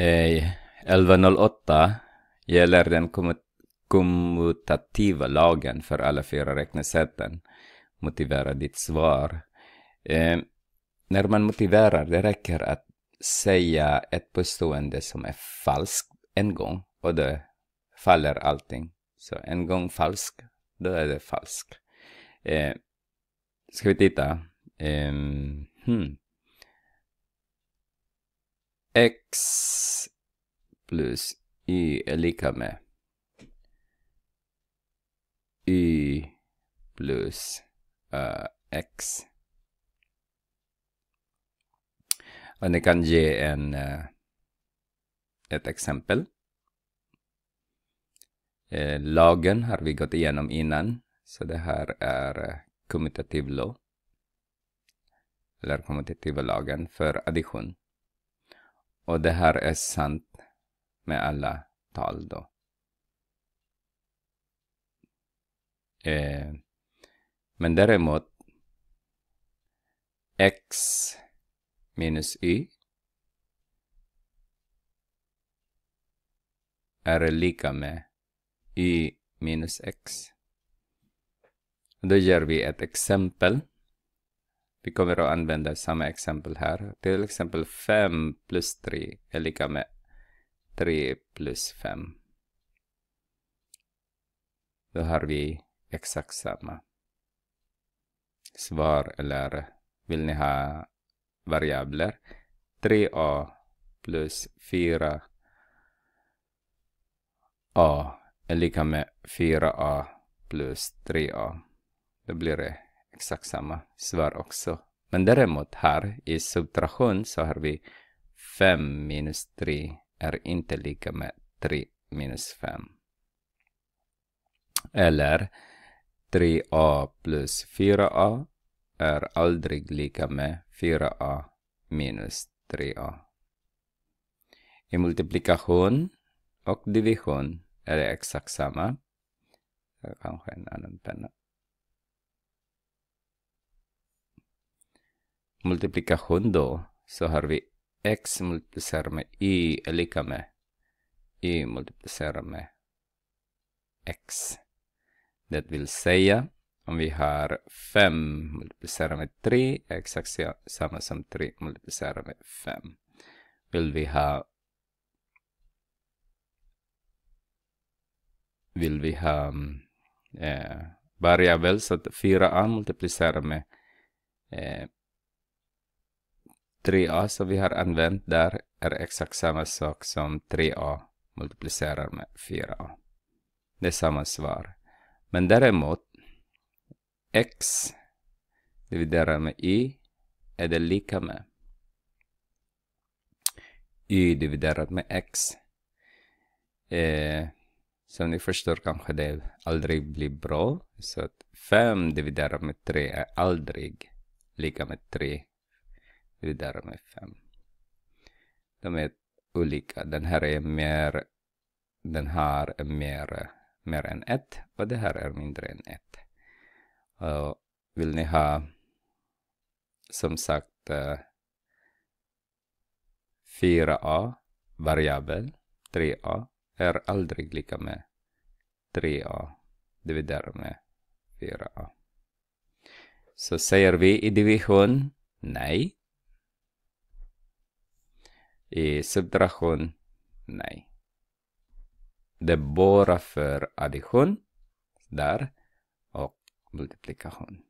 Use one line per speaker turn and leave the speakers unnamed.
1108 gäller den kommutativa lagen för alla fyra räknesätten. Motivera ditt svar. Eh, när man motiverar, det räcker att säga ett påstående som är falskt en gång och då faller allting. Så en gång falsk, då är det falsk. Eh, ska vi titta? Eh, hmm. X plus y är lika med y plus uh, x. Och ni kan ge en, uh, ett exempel. Uh, lagen har vi gått igenom innan, så det här är commutative law. Eller kommutativa lagen för addition. Och det här är sant med alla tal då. Eh, men däremot x minus y är lika med y minus x. Då gör vi ett exempel. Vi kommer att använda samma exempel här. Till exempel 5 plus 3 är lika med 3 plus 5. Då har vi exakt samma svar. Eller vill ni ha variabler? 3a plus 4a är lika med 4a plus 3a. Då blir det exakt samma svar också. Men däremot här i subtraktion så har vi 5 minus 3 är inte lika med 3 minus 5. Eller 3a plus 4a är aldrig lika med 4a minus 3a. I multiplikation och division är det exakt samma. Kanske en annan penna. Multiplikation då, så har vi x multiplicerar med y är lika med y multiplicerar med x. Det vill säga om vi har 5 multiplicerat med 3 är exakt samma som 3 multiplicerat med 5. Vill vi ha vill vi ha eh, variabel så att 4a multiplicerat med eh, 3a som vi har använt där är exakt samma sak som 3a multiplicerar med 4a. Det är samma svar. Men däremot, x dividerar med y är det lika med y dividerat med x. Eh, som ni förstår kanske det aldrig blir bra. Så att 5 dividerat med 3 är aldrig lika med 3 det där de är De är olika. Den här är mer, den här är mer, mer än ett och det här är mindre än ett. Och vill ni ha, som sagt, 4a, eh, variabel, 3a, är aldrig lika med 3a dividerar med 4a. Så säger vi i division, nej i subtraktion? Nej. Det är bara för addition. Där. Och multiplikation.